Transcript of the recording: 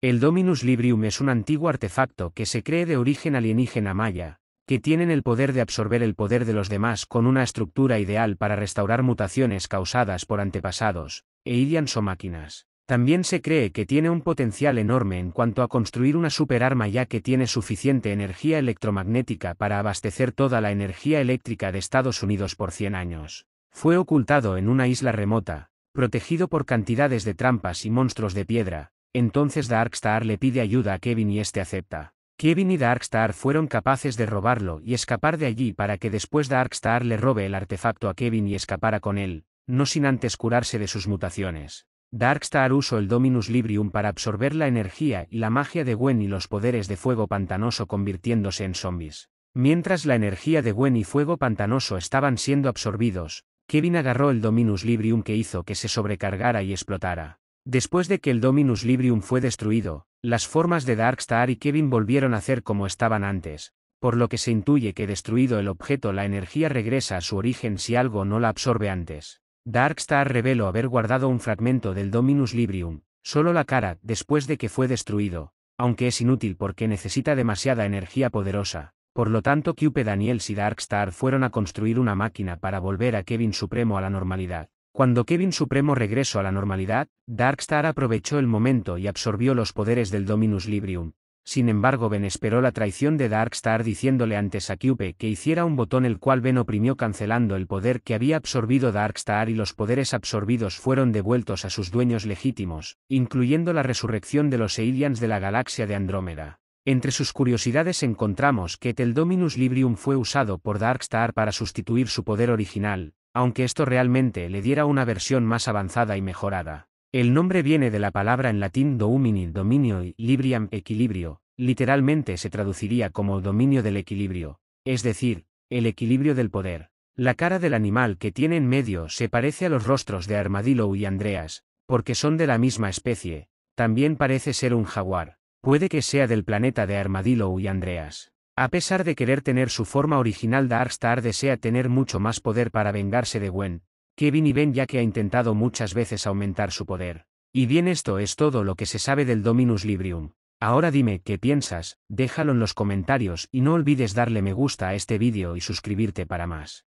El Dominus Librium es un antiguo artefacto que se cree de origen alienígena maya, que tienen el poder de absorber el poder de los demás con una estructura ideal para restaurar mutaciones causadas por antepasados, e ilians o máquinas. También se cree que tiene un potencial enorme en cuanto a construir una superarma ya que tiene suficiente energía electromagnética para abastecer toda la energía eléctrica de Estados Unidos por 100 años. Fue ocultado en una isla remota, protegido por cantidades de trampas y monstruos de piedra, entonces Darkstar le pide ayuda a Kevin y este acepta. Kevin y Darkstar fueron capaces de robarlo y escapar de allí para que después Darkstar le robe el artefacto a Kevin y escapara con él, no sin antes curarse de sus mutaciones. Darkstar usó el Dominus Librium para absorber la energía y la magia de Gwen y los poderes de fuego pantanoso convirtiéndose en zombies. Mientras la energía de Gwen y fuego pantanoso estaban siendo absorbidos, Kevin agarró el Dominus Librium que hizo que se sobrecargara y explotara. Después de que el Dominus Librium fue destruido, las formas de Darkstar y Kevin volvieron a ser como estaban antes, por lo que se intuye que destruido el objeto la energía regresa a su origen si algo no la absorbe antes. Darkstar reveló haber guardado un fragmento del Dominus Librium, solo la cara, después de que fue destruido, aunque es inútil porque necesita demasiada energía poderosa. Por lo tanto, Cupid Daniels y Darkstar fueron a construir una máquina para volver a Kevin Supremo a la normalidad. Cuando Kevin Supremo regresó a la normalidad, Darkstar aprovechó el momento y absorbió los poderes del Dominus Librium. Sin embargo, Ben esperó la traición de Darkstar diciéndole antes a Cube que hiciera un botón el cual Ben oprimió cancelando el poder que había absorbido Darkstar y los poderes absorbidos fueron devueltos a sus dueños legítimos, incluyendo la resurrección de los Eilians de la galaxia de Andrómeda. Entre sus curiosidades encontramos que el Dominus Librium fue usado por Darkstar para sustituir su poder original, aunque esto realmente le diera una versión más avanzada y mejorada. El nombre viene de la palabra en latín domini, dominio y libriam equilibrio, literalmente se traduciría como dominio del equilibrio, es decir, el equilibrio del poder. La cara del animal que tiene en medio se parece a los rostros de Armadillo y Andreas, porque son de la misma especie, también parece ser un jaguar, puede que sea del planeta de Armadillo y Andreas. A pesar de querer tener su forma original Darkstar desea tener mucho más poder para vengarse de Gwen, Kevin y Ben ya que ha intentado muchas veces aumentar su poder. Y bien esto es todo lo que se sabe del Dominus Librium. Ahora dime qué piensas, déjalo en los comentarios y no olvides darle me gusta a este vídeo y suscribirte para más.